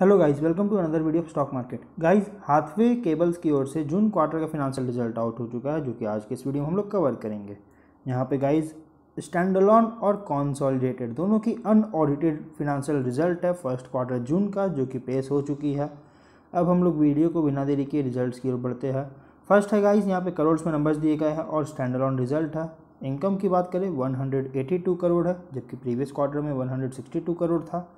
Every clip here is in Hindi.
hello guys welcome to another video of stock market guys Hathway cables की ओर से जून क्वार्टर का फिनेंशियल रिजल्ट आउट हो चुका है जो कि आज के इस वीडियो में हम लोग कवर करेंगे यहाँ पे गाइस स्टैंडलॉन और कॉन्सॉलिडेटेड दोनों की अनऑडिटेड फिनेंशियल रिजल्ट है फर्स्ट क्वार्टर जून का जो कि पेश हो चुकी है अब हम लोग वीडियो को बिना देरी के रिजल्ट की ओर बढ़ते हैं फर्स्ट है गाइज यहाँ पे करोड़ में नंबर्स दिए गए हैं और स्टैंडलॉन रिजल्ट है इनकम की बात करें वन करोड़ है जबकि प्रीवियस क्वार्टर में वन करोड़ था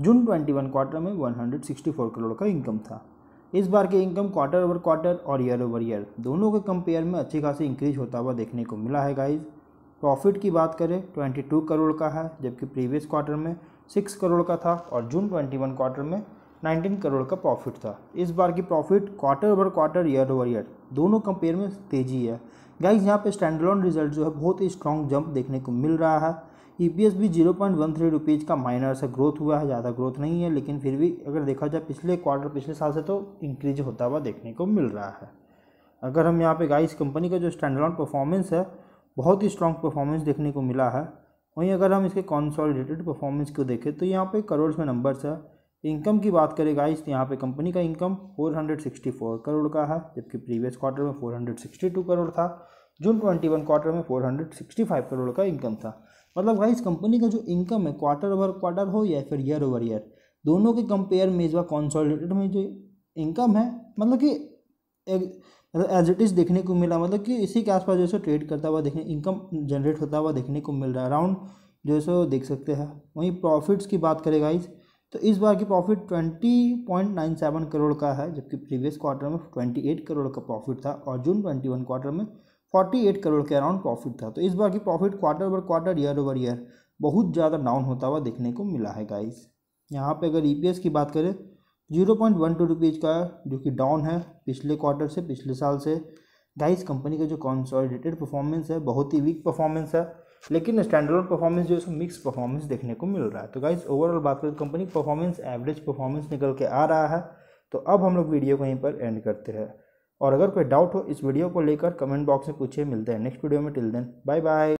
जून 21 क्वार्टर में 164 करोड़ का इनकम था इस बार की इनकम क्वार्टर ओवर क्वार्टर और ईयर ओवर ईयर दोनों के कंपेयर में अच्छी खासी इंक्रीज होता हुआ देखने को मिला है गाइज प्रॉफिट की बात करें ट्वेंटी करोड़ का है जबकि प्रीवियस क्वार्टर में सिक्स करोड़ का था और जून ट्वेंटी क्वार्टर में 19 करोड़ का प्रॉफिट था इस बार की profit quarter over quarter year over year दोनों कंपेयर में तेज़ी है गाइज यहाँ पे स्टैंडलॉन रिजल्ट जो है बहुत ही स्ट्रॉन्ग जंप देखने को मिल रहा है ई पी एस भी zero point one three rupees का माइनर सा ग्रोथ हुआ है ज़्यादा ग्रोथ नहीं है लेकिन फिर भी अगर देखा जाए पिछले क्वार्टर पिछले साल से तो इंक्रीज होता हुआ देखने को मिल रहा है अगर हम यहाँ पे गाइस कंपनी का जो स्टैंडर्ड परफॉर्मेंस है बहुत ही स्ट्रॉन्ग परफॉर्मेंस देखने को मिला है वहीं अगर हम इसके कॉन्सॉलिडेटेड परफॉर्मेंस को देखें तो यहाँ पर करोड़ में नंबर्स है इनकम की बात करें गाइस तो यहाँ पे कंपनी का इनकम 464 करोड़ का है जबकि प्रीवियस क्वार्टर में 462 करोड़ था जून 21 क्वार्टर में 465 करोड़ का इनकम था मतलब गाइस कंपनी का जो इनकम है क्वार्टर ओवर क्वार्टर हो या फिर ईयर ओवर ईयर दोनों के कंपेयर में इस बार कॉन्सोलिडेटेड में जो इनकम है मतलब कि एज इट इज़ देखने को मिला मतलब कि इसी के आसपास जो है सो ट्रेड करता हुआ देखने इनकम जनरेट होता हुआ देखने को मिल रहा है अराउंड जो है सो देख सकते हैं वहीं प्रॉफिट्स की बात करें गाइस तो इस बार की profit twenty point nine seven crore का है जबकि प्रीवियस क्वार्टर में ट्वेंटी एट करोड़ का प्रॉफिट था और जून ट्वेंटी वन क्वार्टर में 48 करोड़ के अराउंड प्रॉफिट था तो इस बार की profit quarter over quarter year over year बहुत ज़्यादा डाउन होता हुआ देखने को मिला है गाइस यहाँ पे अगर ई e की बात करें zero point one two rupees का जो कि डाउन है पिछले क्वार्टर से पिछले साल से गाइस कंपनी का जो कॉन्सॉलिडेटेड परफॉर्मेंस है बहुत ही वीक परफॉर्मेंस है लेकिन स्टैंडर्ड परफॉर्मेंस जो है मिक्स परफॉर्मेंस देखने को मिल रहा है तो गाइस ओवरऑल बात करें कंपनी परफॉर्मेंस एवरेज परफॉर्मेंस निकल के आ रहा है तो अब हम लोग वीडियो को यहीं पर एंड करते हैं और अगर कोई डाउट हो इस वीडियो को लेकर कमेंट बॉक्स में पूछे मिलते हैं नेक्स्ट वीडियो में टिल देन बाय बाय